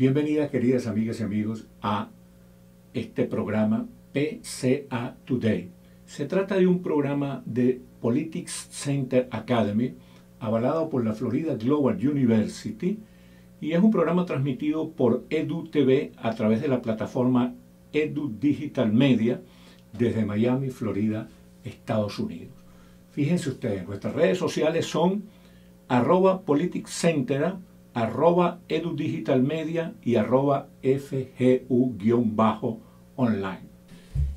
Bienvenida, queridas amigas y amigos, a este programa PCA Today. Se trata de un programa de Politics Center Academy, avalado por la Florida Global University, y es un programa transmitido por EduTV a través de la plataforma Edu Digital Media desde Miami, Florida, Estados Unidos. Fíjense ustedes, nuestras redes sociales son arroba arroba edudigitalmedia y arroba fgu-online.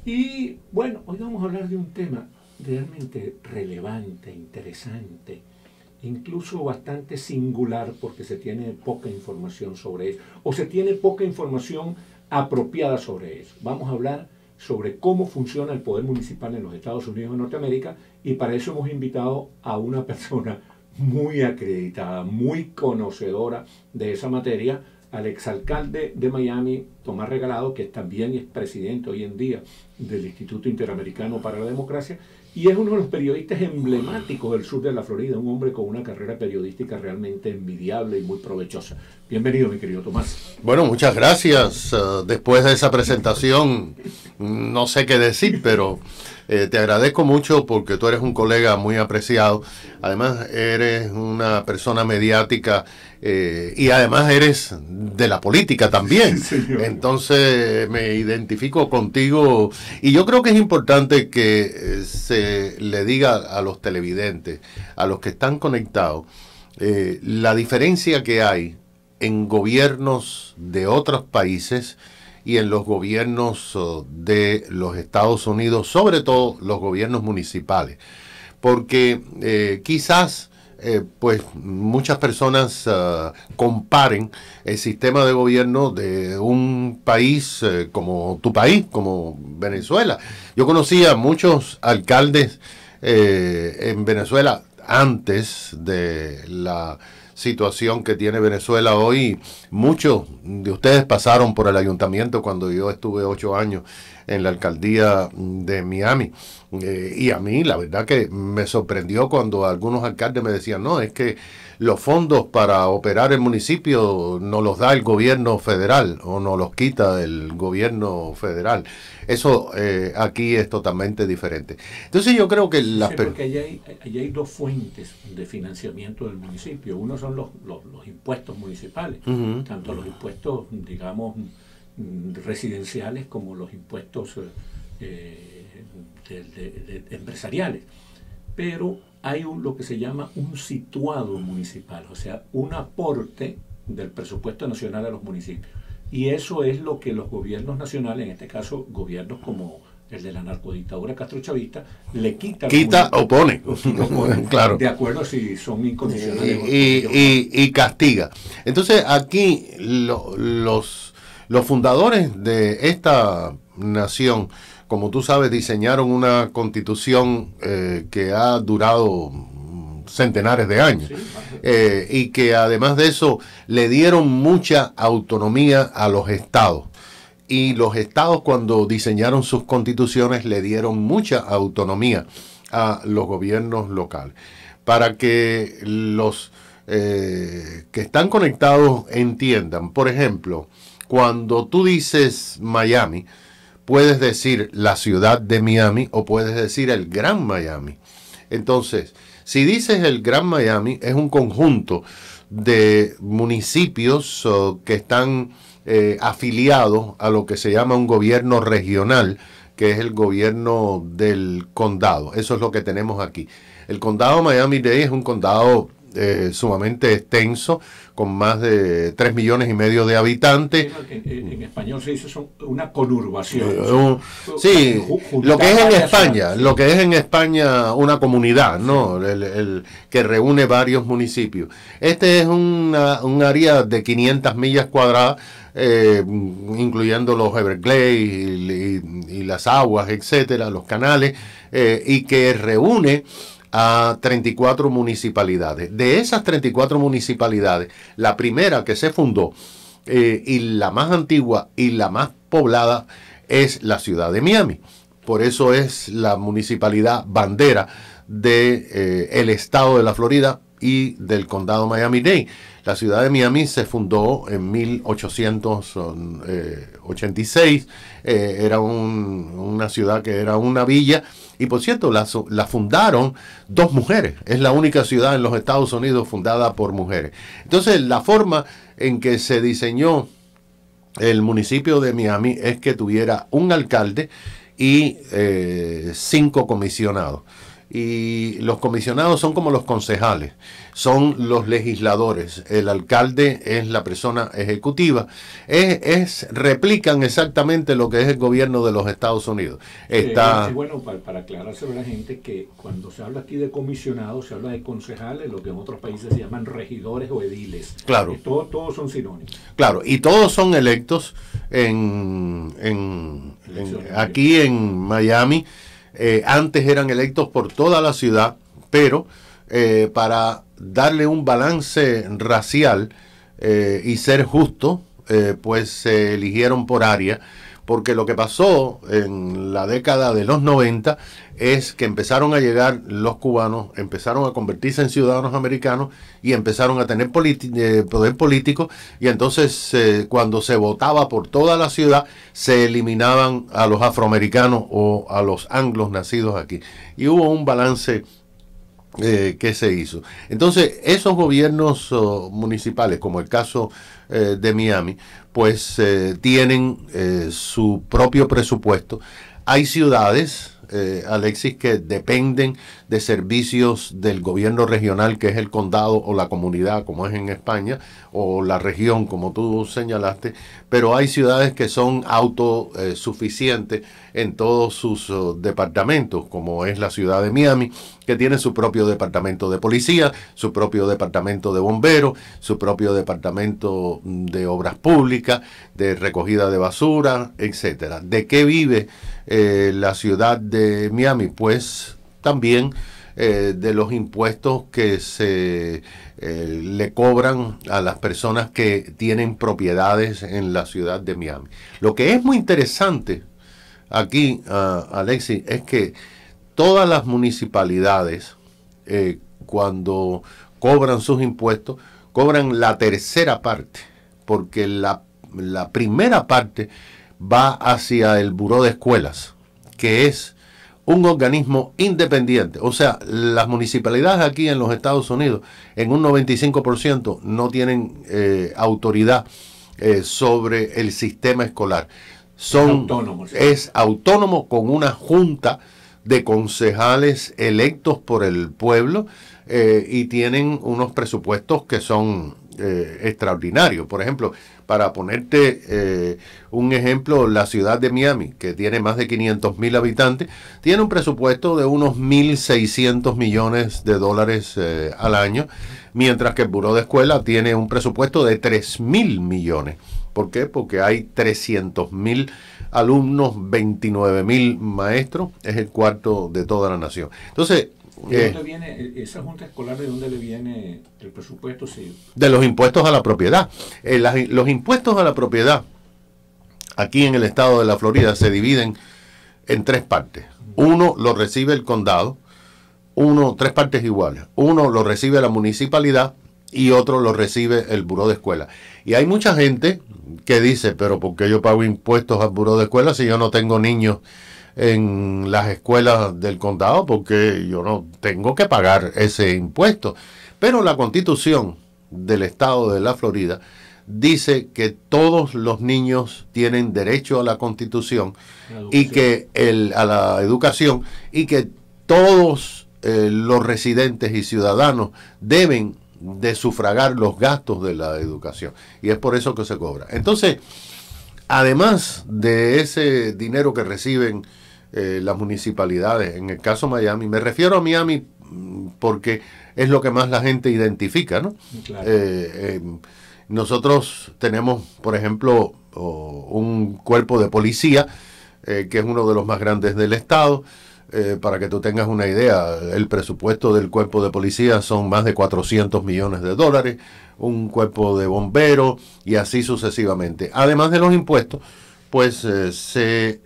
Y bueno, hoy vamos a hablar de un tema realmente relevante, interesante, incluso bastante singular porque se tiene poca información sobre eso, o se tiene poca información apropiada sobre eso. Vamos a hablar sobre cómo funciona el poder municipal en los Estados Unidos de Norteamérica y para eso hemos invitado a una persona, muy acreditada, muy conocedora de esa materia, al exalcalde de Miami, Tomás Regalado, que también es presidente hoy en día del Instituto Interamericano para la Democracia, y es uno de los periodistas emblemáticos del sur de la Florida, un hombre con una carrera periodística realmente envidiable y muy provechosa. Bienvenido, mi querido Tomás. Bueno, muchas gracias. Eh, después de esa presentación, no sé qué decir, pero eh, te agradezco mucho porque tú eres un colega muy apreciado. Además, eres una persona mediática eh, y además eres de la política también. Entonces me identifico contigo y yo creo que es importante que eh, se le diga a los televidentes, a los que están conectados, eh, la diferencia que hay en gobiernos de otros países y en los gobiernos de los Estados Unidos, sobre todo los gobiernos municipales. Porque quizás eh, pues muchas personas ah, comparen el sistema de gobierno de un país eh, como tu país, como Venezuela. Yo conocía a muchos alcaldes eh, en Venezuela antes de la situación que tiene Venezuela hoy. Muchos de ustedes pasaron por el ayuntamiento cuando yo estuve ocho años en la alcaldía de Miami. Eh, y a mí la verdad que me sorprendió cuando algunos alcaldes me decían, no, es que los fondos para operar el municipio no los da el gobierno federal o no los quita el gobierno federal. Eso eh, aquí es totalmente diferente. Entonces yo creo que las... porque hay, hay, dos fuentes de financiamiento del municipio. Uno son los, impuestos municipales, tanto los impuestos, digamos, mm, residenciales como los impuestos eh, eh, empresariales pero hay un, lo que se llama un situado municipal, o sea, un aporte del presupuesto nacional a los municipios. Y eso es lo que los gobiernos nacionales, en este caso gobiernos como el de la narcodictadura castrochavista, le quita. Quita o pone. claro. De acuerdo si son incondicionales. Y, y, castiga. Entonces aquí los, los fundadores de esta nación como tú sabes, diseñaron una constitución eh, que ha durado centenares de años eh, y que además de eso le dieron mucha autonomía a los estados. Y los estados cuando diseñaron sus constituciones le dieron mucha autonomía a los gobiernos locales para que los eh, que están conectados entiendan. Por ejemplo, cuando tú dices Miami, Puedes decir la ciudad de Miami o puedes decir el Gran Miami. Entonces, si dices el Gran Miami, es un conjunto de municipios que están eh, afiliados a lo que se llama un gobierno regional, que es el gobierno del condado. Eso es lo que tenemos aquí. El condado Miami-Dade es un condado eh, sumamente extenso, con más de 3 millones y medio de habitantes. En, español se dice una conurbación. Eh, sí, lo que es en España, lo que es en España una comunidad, El, que reúne varios municipios. Este es un área de 500 millas cuadradas. Eh, incluyendo los Everglades y, las aguas, etcétera, los canales, y que reúne a 34 municipalidades. De esas 34 municipalidades, la primera que se fundó eh, y la más antigua y la más poblada es la ciudad de Miami. Por eso es la municipalidad bandera del de, eh, estado de la Florida y del condado Miami-Dade. La ciudad de Miami se fundó en 1886. Eh, era una ciudad que era una villa y por cierto, la, fundaron dos mujeres. Es la única ciudad en los Estados Unidos fundada por mujeres. Entonces, la forma en que se diseñó el municipio de Miami es que tuviera un alcalde y eh, cinco comisionados y los comisionados son como los concejales, son los legisladores, el alcalde es la persona ejecutiva, es, es replican exactamente lo que es el gobierno de los Estados Unidos. Está... bueno, para, para a la gente que cuando se habla aquí de comisionados, se habla de concejales, lo que en otros países se llaman regidores o ediles. Claro. Eh, todos son sinónimos. Claro, y todos son electos en, en aquí en Miami eh, antes eran electos por toda la ciudad, pero eh, para darle un balance racial eh, y ser justo, pues se eligieron por área porque lo que pasó en la década de los 90 es que empezaron a llegar los cubanos, empezaron a convertirse en ciudadanos americanos y empezaron a tener eh, poder político y entonces eh, cuando se votaba por toda la ciudad se eliminaban a los afroamericanos o a los anglos nacidos aquí. Y hubo un balance eh, que se hizo. Entonces, esos gobiernos oh, municipales, como el caso eh, de Miami, pues eh, tienen su propio presupuesto. Hay ciudades eh, Alexis, que dependen de servicios del gobierno regional, que es el condado o la comunidad, como es en España, o la región, como tú señalaste, pero hay ciudades que son autosuficientes en todos sus oh, departamentos, como es la ciudad de Miami, que tiene su propio departamento de policía, su propio departamento de bomberos, su propio departamento de obras públicas, de recogida de basura, etcétera. ¿De qué vive eh, la ciudad de Miami, pues también eh, de los impuestos que se eh, le cobran a las personas que tienen propiedades en la ciudad de Miami. Lo que es muy interesante aquí, ah, Alexis, es que todas las municipalidades, eh, cuando cobran sus impuestos, cobran la tercera parte, porque la, la primera parte va hacia el Buró de Escuelas, que es un organismo independiente. O sea, las municipalidades aquí en los Estados Unidos en un 95% no tienen eh, autoridad eh, sobre el sistema escolar. Son, es autónomo, con una junta de concejales electos por el pueblo eh, y tienen unos presupuestos que son eh, extraordinario. Por ejemplo, para ponerte eh, un ejemplo, la ciudad de Miami, que tiene más de 500 mil habitantes, tiene un presupuesto de unos 1.600 millones de dólares eh, al año, mientras que el Buró de Escuela tiene un presupuesto de 3.000 mil millones. ¿Por qué? Porque hay 300 mil alumnos, 29 mil maestros, es el cuarto de toda la nación. Entonces, ¿De dónde eh. viene e-, esa junta escolar? ¿De dónde le viene el presupuesto? De los impuestos a la propiedad. Eh, los impuestos a la propiedad aquí en el estado de la Florida se dividen en tres partes. Uno lo recibe el condado, uno tres partes iguales. Uno lo recibe la municipalidad y otro lo recibe el buró de escuela. Y hay mucha gente que dice, pero ¿por qué yo pago impuestos al buró de escuela si yo no tengo niños? en las escuelas del condado porque yo no tengo que pagar ese impuesto. Pero la constitución del estado de la Florida dice que todos los niños tienen derecho a la constitución y que el, a la educación y que todos eh, los residentes y ciudadanos deben de sufragar los gastos de la educación y es por eso que se cobra entonces además de ese dinero que reciben eh, las municipalidades, en el caso Miami. Me refiero a Miami mm, porque es lo que más la gente identifica, ¿no? Eh, eh, nosotros tenemos, por ejemplo, un cuerpo de policía que es uno de los más grandes del estado. para que tú tengas una idea, el presupuesto del cuerpo de policía son más de 400 millones de dólares, un cuerpo de bomberos y así sucesivamente. Además de los impuestos, pues se,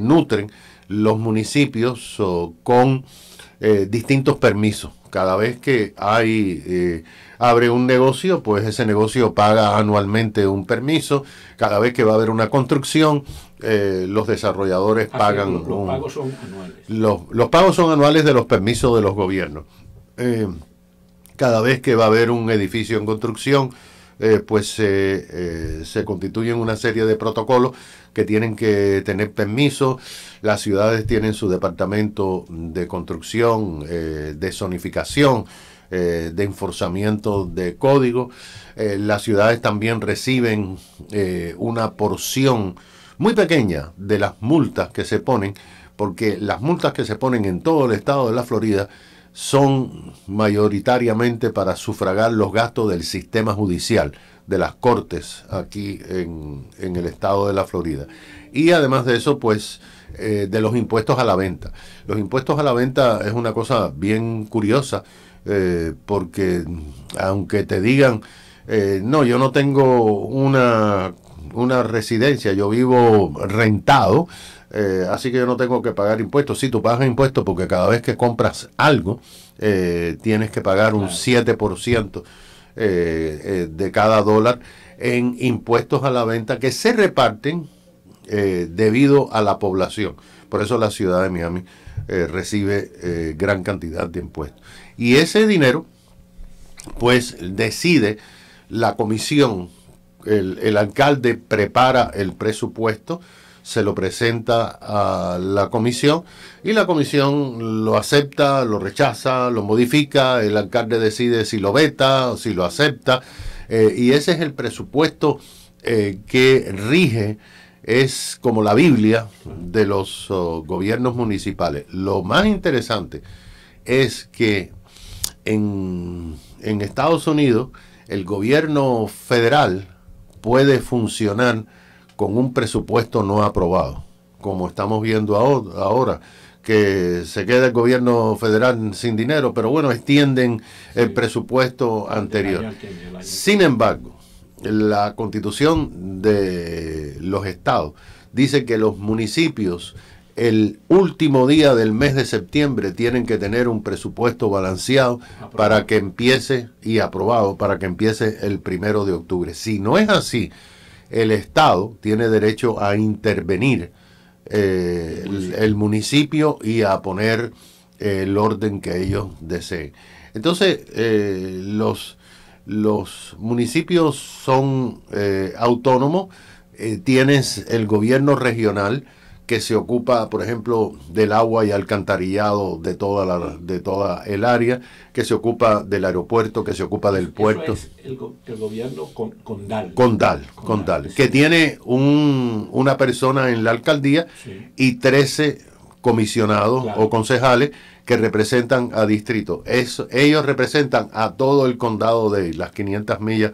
nutren los municipios con eh, distintos permisos. Cada vez que hay abre un negocio, pues ese negocio paga anualmente un permiso. Cada vez que va a haber una construcción, los desarrolladores pagan. Los, pagos son anuales. Los, pagos son anuales de los permisos de los gobiernos. cada vez que va a haber un edificio en construcción, eh, pues eh, eh, se constituyen una serie de protocolos que tienen que tener permiso. Las ciudades tienen su departamento de construcción, de zonificación, de enforzamiento de código. las ciudades también reciben una porción muy pequeña de las multas que se ponen, porque las multas que se ponen en todo el estado de la Florida son mayoritariamente para sufragar los gastos del sistema judicial, de las cortes aquí en, el estado de la Florida. Y además de eso, pues, eh, de los impuestos a la venta. Los impuestos a la venta es una cosa bien curiosa, eh, porque aunque te digan, eh, no, yo no tengo una, una residencia, yo vivo rentado, eh, así que yo no tengo que pagar impuestos. Sí, tú pagas impuestos porque cada vez que compras algo eh, tienes que pagar un 7% eh, de cada dólar en impuestos a la venta que se reparten debido a la población. Por eso la ciudad de Miami recibe gran cantidad de impuestos. Y ese dinero, pues decide la comisión, el, el alcalde prepara el presupuesto se lo presenta a la comisión y la comisión lo acepta, lo rechaza, lo modifica, el alcalde decide si lo veta o si lo acepta eh, y ese es el presupuesto eh, que rige, es como la Biblia de los oh, gobiernos municipales. Lo más interesante es que en, en Estados Unidos el gobierno federal puede funcionar con un presupuesto no aprobado, como estamos viendo ahora que se queda el gobierno federal sin dinero, pero bueno, extienden el presupuesto anterior. Sin embargo, la constitución de los estados dice que los municipios el último día del mes de septiembre tienen que tener un presupuesto balanceado para que empiece y aprobado para que empiece el primero de octubre. Si no es así, el Estado tiene derecho a intervenir eh, el, municipio y a poner eh, el orden que ellos deseen. Entonces, eh, los, los municipios son autónomos, tienes el gobierno regional, que se ocupa, por ejemplo, del agua y alcantarillado de toda la, de toda el área, que se ocupa del aeropuerto, que se ocupa del puerto. el, gobierno condal. Condal, condal, que tiene una persona en la alcaldía y 13 comisionados o concejales que representan a distrito. ellos representan a todo el condado de las 500 millas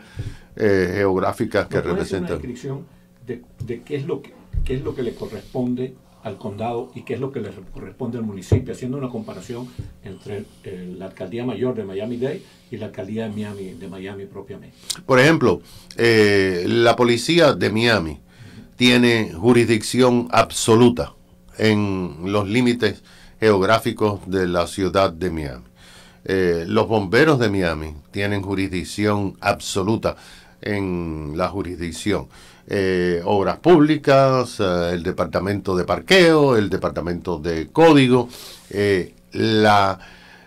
eh, geográficas que representan. de qué es lo que qué es lo que le corresponde al condado y qué es lo que le corresponde al municipio, haciendo una comparación entre eh, la alcaldía mayor de Miami-Dade y la alcaldía de Miami, de Miami propiamente. Por ejemplo, eh, la policía de Miami tiene jurisdicción absoluta en los límites geográficos de la ciudad de Miami. Eh, los bomberos de Miami tienen jurisdicción absoluta en la jurisdicción. Eh, obras públicas, eh, el departamento de parqueo, el departamento de código. Eh, la,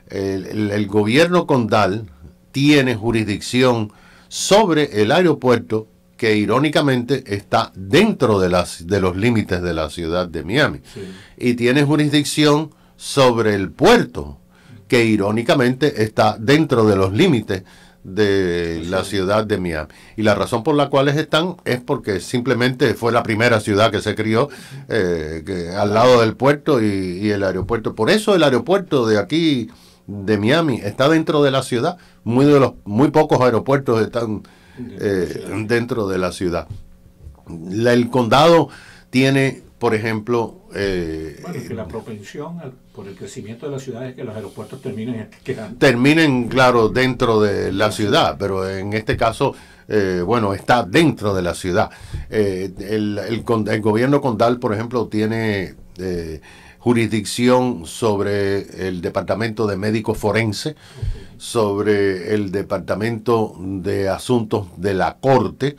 el, gobierno condal tiene jurisdicción sobre el aeropuerto que irónicamente está dentro de, las, de los límites de la ciudad de Miami. Y tiene jurisdicción sobre el puerto, que irónicamente está dentro de los límites de la ciudad de Miami. Y la razón por la cual están es porque simplemente fue la primera ciudad que se crió eh, al lado del puerto y, el aeropuerto. Por eso el aeropuerto de aquí, de Miami, está dentro de la ciudad. Muy, de los, muy pocos aeropuertos están eh, dentro de la ciudad. el condado tiene, por ejemplo... Eh, que la propensión al por el crecimiento de las ciudades que los aeropuertos terminen que Terminen, claro, dentro de la ciudad, pero en este caso, eh, bueno, está dentro de la ciudad. Eh, el, gobierno condal, por ejemplo, tiene eh, jurisdicción sobre el departamento de médico forense, sobre el departamento de asuntos de la corte.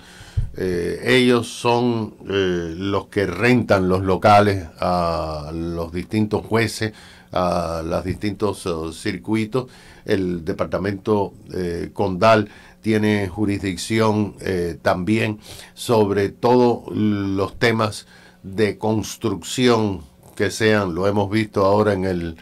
Eh, ellos son eh, los que rentan los locales a los distintos jueces, a los distintos eh, circuitos. El departamento condal tiene jurisdicción también sobre todos los temas de construcción que sean, lo hemos visto ahora en el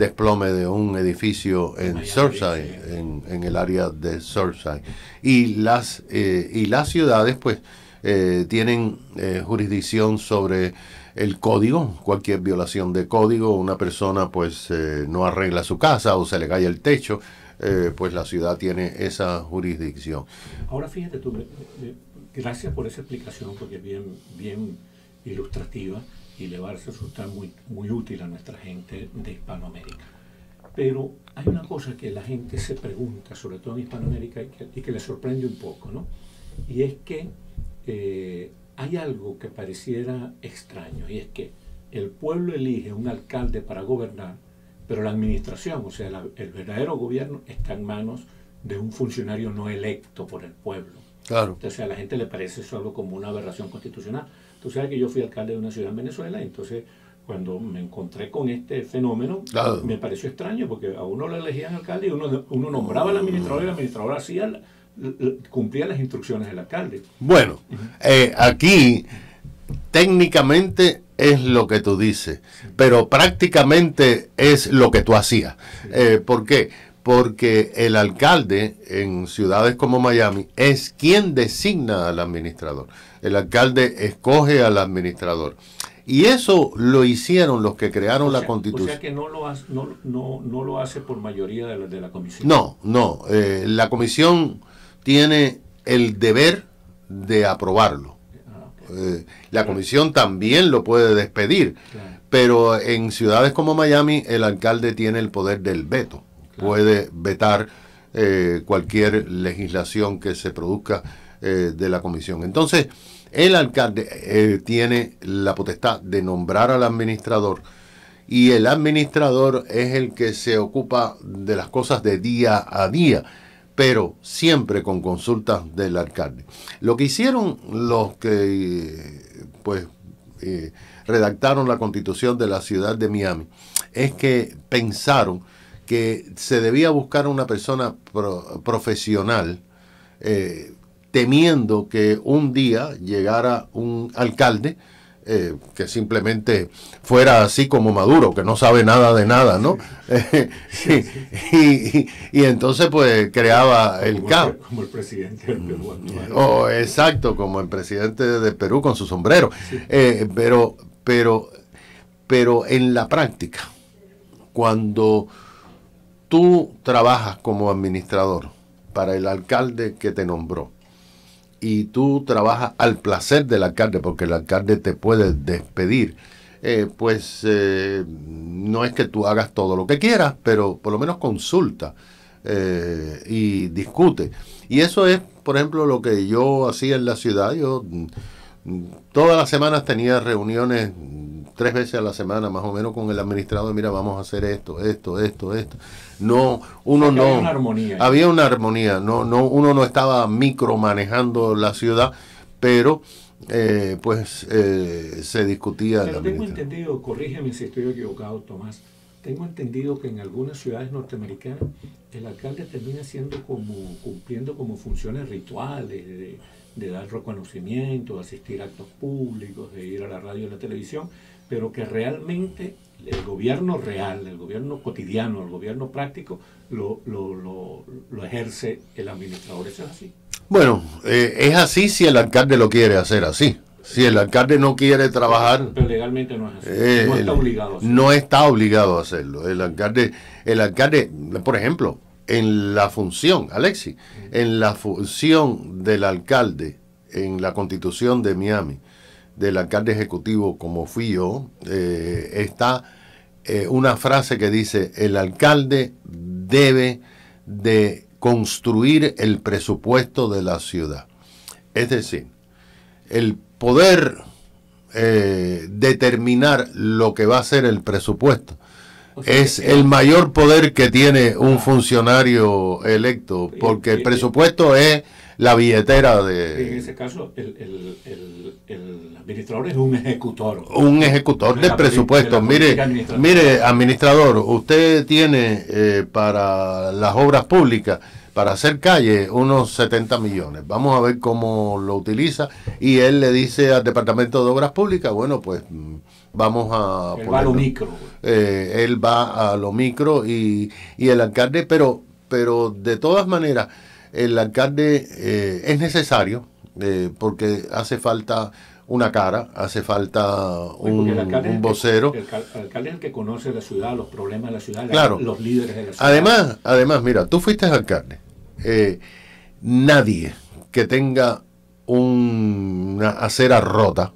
desplome de un edificio en Surfside, en, el área de Surfside. Y las, eh, y las ciudades, pues, eh, tienen eh, jurisdicción sobre el código, cualquier violación de código, una persona pues no arregla su casa o se le cae el techo, pues la ciudad tiene esa jurisdicción. Ahora fíjate tú, gracias por esa explicación porque es bien, bien ilustrativa y le va a resultar muy, muy útil a nuestra gente de Hispanoamérica. Pero hay una cosa que la gente se pregunta, sobre todo en Hispanoamérica, y que, le sorprende un poco, ¿no? Y es que eh, hay algo que pareciera extraño, y es que el pueblo elige un alcalde para gobernar, pero la administración, o sea, el verdadero gobierno, está en manos de un funcionario no electo por el pueblo. Claro. Entonces a la gente le parece eso algo como una aberración constitucional. Tú sabes que yo fui alcalde de una ciudad en Venezuela, entonces cuando me encontré con este fenómeno, me pareció extraño porque a uno le elegían alcalde y uno, nombraba al administrador y el administrador hacía, cumplía las instrucciones del alcalde. Bueno, eh, aquí técnicamente es lo que tú dices, pero prácticamente es lo que tú hacías. Eh, ¿Por qué? Porque el alcalde en ciudades como Miami es quien designa al administrador el alcalde escoge al administrador. Y eso lo hicieron los que crearon la constitución. O sea que no lo, hace, no, lo hace por mayoría de la, de la comisión. No, no. Eh, la comisión tiene el deber de aprobarlo. Ah, eh, la comisión también lo puede despedir, pero en ciudades como Miami el alcalde tiene el poder del veto. Puede vetar eh, cualquier legislación que se produzca eh, de la comisión. Entonces, el alcalde eh, tiene la potestad de nombrar al administrador y el administrador es el que se ocupa de las cosas de día a día, pero siempre con consultas del alcalde. Lo que hicieron los que, pues, eh, redactaron la constitución de la ciudad de Miami es que pensaron que se debía buscar una persona profesional temiendo que un día llegara un alcalde eh, que simplemente fuera así como Maduro, que no sabe nada de nada, ¿no? y, entonces pues creaba el caos. Como el presidente del Perú. Mm. Oh, exacto, como el presidente de Perú con su sombrero. Eh, pero, pero, pero en la práctica, cuando tú trabajas como administrador para el alcalde que te nombró, y tú trabajas al placer del alcalde, porque el alcalde te puede despedir, eh, pues eh, no es que tú hagas todo lo que quieras, pero por lo menos consulta eh, y discute. Y eso es, por ejemplo, lo que yo hacía en la ciudad. Yo Todas las semanas tenía reuniones tres veces a la semana más o menos con el administrador, mira, vamos a hacer esto, esto, esto, esto. No, uno no había una armonía. Había una armonía, no no uno no estaba micromanejando la ciudad, pero eh, pues eh, se discutía pero tengo entendido, corrígeme si estoy equivocado, Tomás. Tengo entendido que en algunas ciudades norteamericanas el alcalde termina siendo como cumpliendo como funciones rituales de, de dar reconocimiento, de asistir a actos públicos, de ir a la radio y la televisión, pero que realmente el gobierno real, el gobierno cotidiano, el gobierno práctico, lo, ejerce el administrador. es así? Bueno, eh, es así si el alcalde lo quiere hacer así. Si el alcalde no quiere trabajar... Pero legalmente no es así. no eh, está obligado a hacerlo. No está obligado a hacerlo. El alcalde, el alcalde por ejemplo, en la función, Alexi, en la función del alcalde en la constitución de Miami, del alcalde ejecutivo como fui yo, eh, está eh, una frase que dice, el alcalde debe de construir el presupuesto de la ciudad. Es decir, el poder eh, determinar lo que va a ser el presupuesto es el mayor poder que tiene un ah. funcionario electo, porque el presupuesto es la billetera de... En ese caso, el, administrador es un ejecutor. Un ejecutor de, presupuesto. mire, administrador. mire, administrador, usted tiene eh, para las obras públicas, para hacer calle, unos 70 millones. Vamos a ver cómo lo utiliza. Y él le dice al Departamento de Obras Públicas, bueno, pues mm, vamos a... Eh, él va a lo micro. él va a lo micro y, el alcalde, pero, pero de todas maneras, el alcalde eh, es necesario eh, porque hace falta una cara, hace falta un, vocero. El, alcalde es el que conoce la ciudad, los problemas de la ciudad, los líderes de la ciudad. Además, además mira, tú fuiste alcalde. nadie que tenga una acera rota,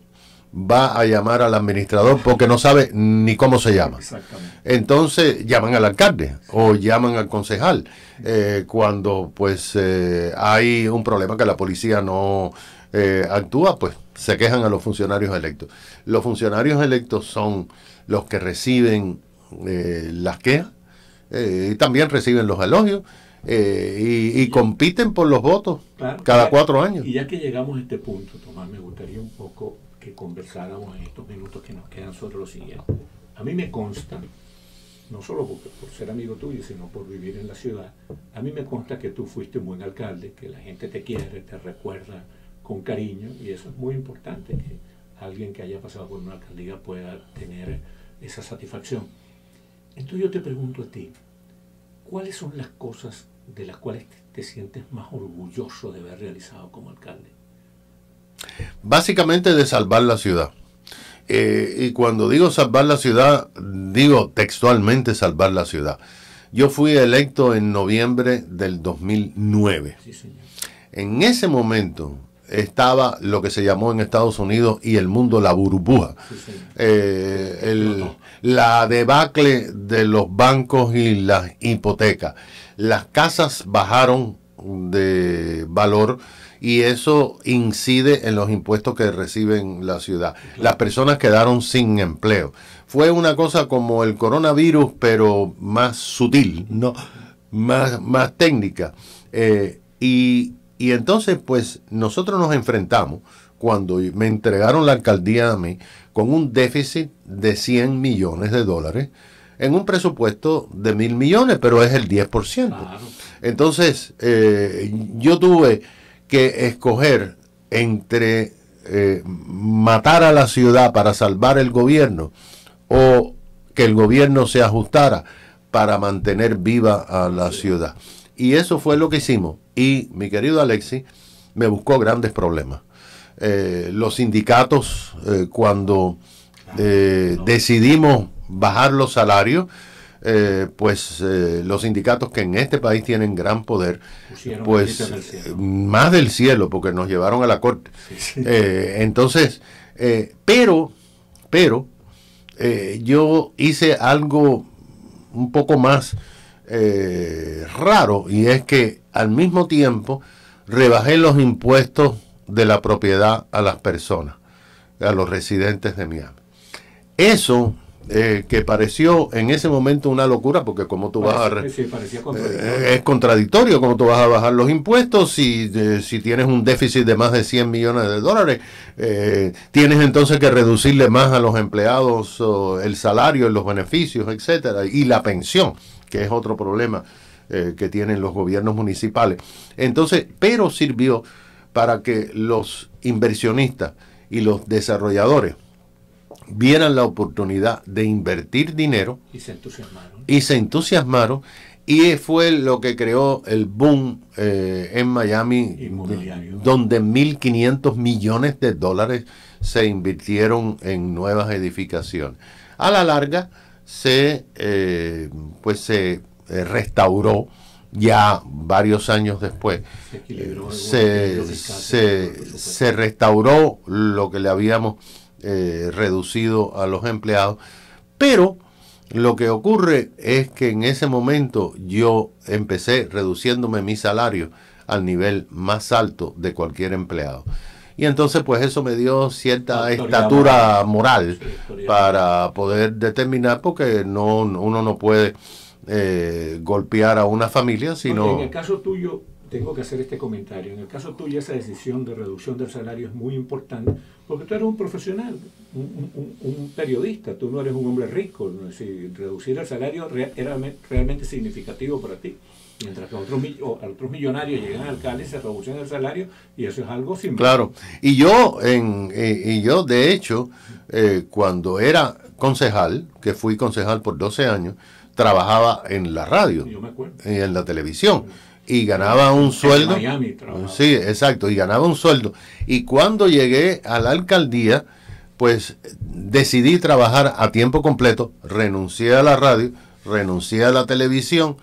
va a llamar al administrador porque no sabe ni cómo se llama. Entonces llaman al alcalde o llaman al concejal eh, cuando pues eh, hay un problema que la policía no eh, actúa, pues se quejan a los funcionarios electos. Los funcionarios electos son los que reciben las quejas y también reciben los elogios. y, compiten por los votos cada cuatro años. Y ya que llegamos a este punto, Tomás, me gustaría un poco que conversáramos en estos minutos que nos quedan sobre lo siguiente. A mí me consta, no solo por ser amigo tuyo, sino por vivir en la ciudad, a mí me consta que tú fuiste un buen alcalde, que la gente te quiere, te recuerda con cariño, y eso es muy importante, que alguien que haya pasado por una alcaldía pueda tener esa satisfacción. Entonces yo te pregunto a ti, ¿cuáles son las cosas de las cuales te sientes más orgulloso de haber realizado como alcalde? básicamente de salvar la ciudad. Eh, y cuando digo salvar la ciudad, digo textualmente salvar la ciudad. Yo fui electo en noviembre del 2009. En ese momento estaba lo que se llamó en Estados Unidos y el mundo la burbuja, eh, la debacle de los bancos y las hipotecas. Las casas bajaron de valor y eso incide en los impuestos que reciben la ciudad. Las personas quedaron sin empleo. Fue una cosa como el coronavirus, pero más sutil, ¿no? más, más técnica. Eh, y, entonces, pues nosotros nos enfrentamos cuando me entregaron la alcaldía a mí con un déficit de 100 millones de dólares en un presupuesto de mil millones, pero es el 10%. Entonces, eh, yo tuve que escoger entre eh, matar a la ciudad para salvar el gobierno o que el gobierno se ajustara para mantener viva a la ciudad. Y eso fue lo que hicimos. Y mi querido Alexi me buscó grandes problemas. Eh, los sindicatos, eh, cuando decidimos bajar los salarios, eh, pues eh, los sindicatos que en este país tienen gran poder, pues más del cielo, porque nos llevaron a la corte. Eh, entonces, pero, pero, yo hice algo un poco más raro, y es que al mismo tiempo rebajé los impuestos de la propiedad a las personas, a los residentes de Miami. Eso eh, que pareció en ese momento una locura, porque como tú vas a... Eh, eh, es contradictorio como tú vas a bajar los impuestos si, si tienes un déficit de más de 100 millones de dólares. tienes entonces que reducirle más a los empleados el salario, los beneficios, etcétera, y la pensión, que es otro problema que tienen los gobiernos municipales. Entonces, pero sirvió para que los inversionistas y los desarrolladores vieran la oportunidad de invertir dinero. Y se entusiasmaron. Y se entusiasmaron. Y fue lo que creó el boom eh, en Miami, donde 1.500 millones de dólares se invirtieron en nuevas edificaciones. A la larga se, eh, pues se eh, restauró ya varios años después. se restauró lo que le habíamos eh, reducido a los empleados. Pero lo que ocurre es que en ese momento yo empecé reduciéndome mi salario al nivel más alto de cualquier empleado. Y entonces pues eso me dio cierta estatura moral, para poder determinar, porque no, uno no puede eh, golpear a una familia, sino... en el caso tuyo, tengo que hacer este comentario. En el caso tuyo, esa decisión de reducción del salario es muy importante porque tú eres un profesional, un, periodista, tú no eres un hombre rico. reducir el salario era realmente significativo para ti. Mientras que otros, otros millonarios llegan al alcalde, se reducen el salario y eso es algo simple. Claro, y yo, eh, y yo de hecho, eh, cuando era concejal, que fui concejal por 12 años, trabajaba en la radio y en la televisión y ganaba un sueldo. sí, exacto, y ganaba un sueldo. Y cuando llegué a la alcaldía, pues decidí trabajar a tiempo completo, renuncié a la radio, renuncié a la televisión,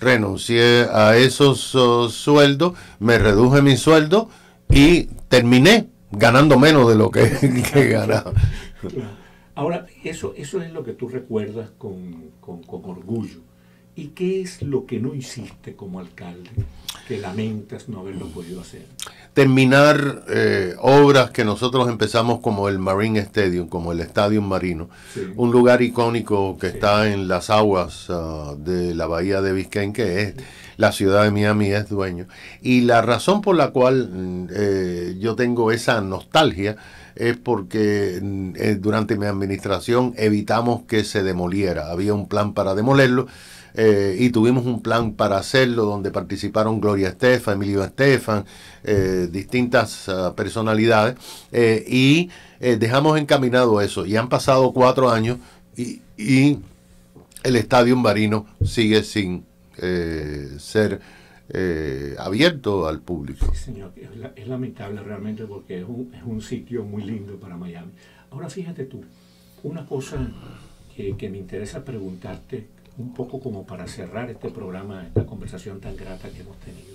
renuncié a esos oh, sueldos, me reduje mi sueldo y terminé ganando menos de lo que, ganaba. Ahora, eso, eso es lo que tú recuerdas con orgullo ¿Y qué es lo que no hiciste como alcalde que lamentas no haberlo podido hacer? Terminar eh, obras que nosotros empezamos como el Marine Stadium, como el Estadio Marino, un lugar icónico que está en las aguas ah, de la bahía de Biscayne, que es la ciudad de Miami es dueño. Y la razón por la cual mm, eh, yo tengo esa nostalgia es porque mm, eh, durante mi administración evitamos que se demoliera. Había un plan para demolerlo eh, y tuvimos un plan para hacerlo donde participaron Gloria Estefan, Emilio Estefan, eh, distintas ah, personalidades eh, y dejamos encaminado eso y han pasado cuatro años y, el estadio Barino sigue sin ser abierto al público. Sí, señor, es, lamentable realmente porque es un, es un sitio muy lindo para Miami. Ahora fíjate tú, una cosa que, que, me interesa preguntarte un poco como para cerrar este programa, esta conversación tan grata que hemos tenido.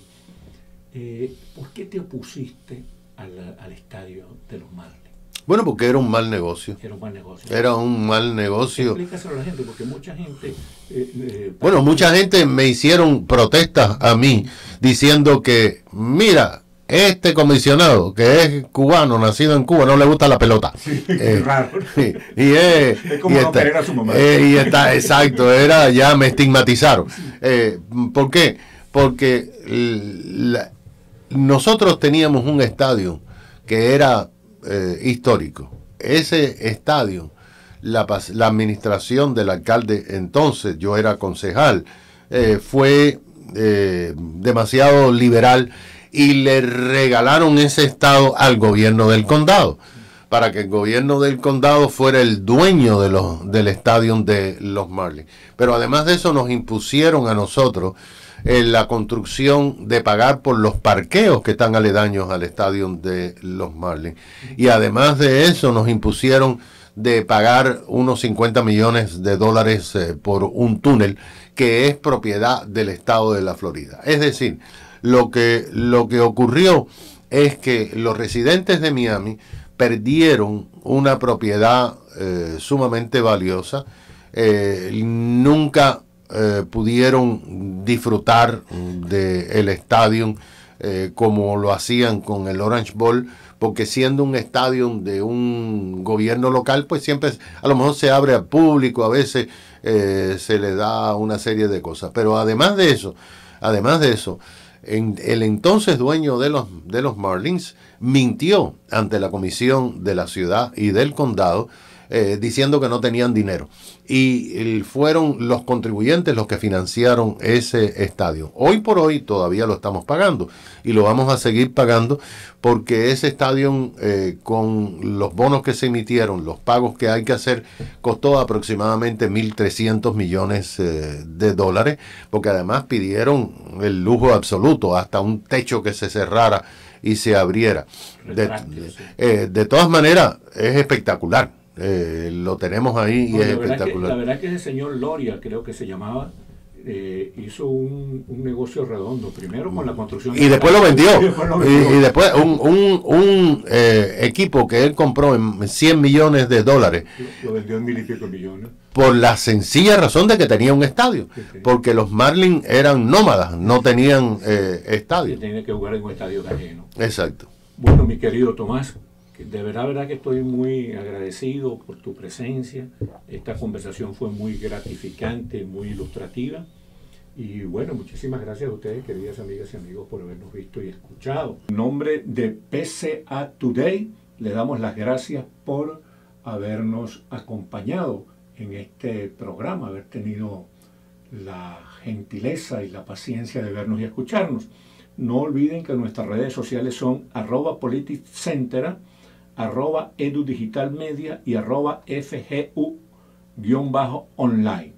Eh, ¿Por qué te opusiste al, estadio de los Marlins? Bueno, porque era un mal negocio. Era un mal negocio. Era un mal negocio. Explícaselo a la gente, porque mucha gente. Eh, eh, bueno, mucha gente me hicieron protestas a mí diciendo que, mira, este comisionado, que es cubano, nacido en Cuba, no le gusta la pelota. Eh, y, es como y está, a su mamá. Eh, y está, exacto, era, ya me estigmatizaron. Eh, ¿Por qué? Porque nosotros teníamos un estadio que era histórico. Ese estadio, la, la, administración del alcalde entonces, yo era concejal, fue demasiado liberal y le regalaron ese estado al gobierno del condado para que el gobierno del condado fuera el dueño de del estadio de los Marlins. Pero además de eso nos impusieron a nosotros eh, la construcción de pagar por los parqueos que están aledaños al estadio de los Marlins. Y además de eso nos impusieron de pagar unos 50 millones de dólares eh, por un túnel que es propiedad del estado de la Florida. Es decir, lo que, lo que ocurrió es que los residentes de Miami perdieron una propiedad eh, sumamente valiosa, eh, nunca eh, pudieron disfrutar del estadio como lo hacían con el Orange Bowl, porque siendo un estadio de un gobierno local, pues siempre a lo mejor se abre al público, a veces se le da una serie de cosas. Pero además de eso, además de eso, el entonces dueño de los, de los Marlins mintió ante la comisión de la ciudad y del condado eh, diciendo que no tenían dinero. Y fueron los contribuyentes los que financiaron ese estadio. Hoy por hoy todavía lo estamos pagando y lo vamos a seguir pagando porque ese estadio eh, con los bonos que se emitieron, los pagos que hay que hacer, costó aproximadamente 1.300 millones eh, de dólares porque además pidieron el lujo absoluto, hasta un techo que se cerrara y se abriera. de todas maneras, es espectacular eh, lo tenemos ahí y es espectacular. la verdad es que ese señor Loria, creo que se llamaba, eh, hizo un, negocio redondo, primero con la construcción. Y, después, lo vendió, y después un, eh, equipo que él compró en 100 millones de dólares. Lo, vendió en mil y millones. Por la sencilla razón de que tenía un estadio. Porque los Marlins eran nómadas, no tenían estadio. Y que jugar en un estadio ajeno. Exacto. Bueno, mi querido Tomás, de verdad, verdad que estoy muy agradecido por tu presencia. Esta conversación fue muy gratificante, muy ilustrativa. Y bueno, muchísimas gracias a ustedes, queridas amigas y amigos, por habernos visto y escuchado. En nombre de PCA Today, le damos las gracias por habernos acompañado en este programa, haber tenido la gentileza y la paciencia de vernos y escucharnos. No olviden que nuestras redes sociales son arroba arroba media y arroba fgu-online.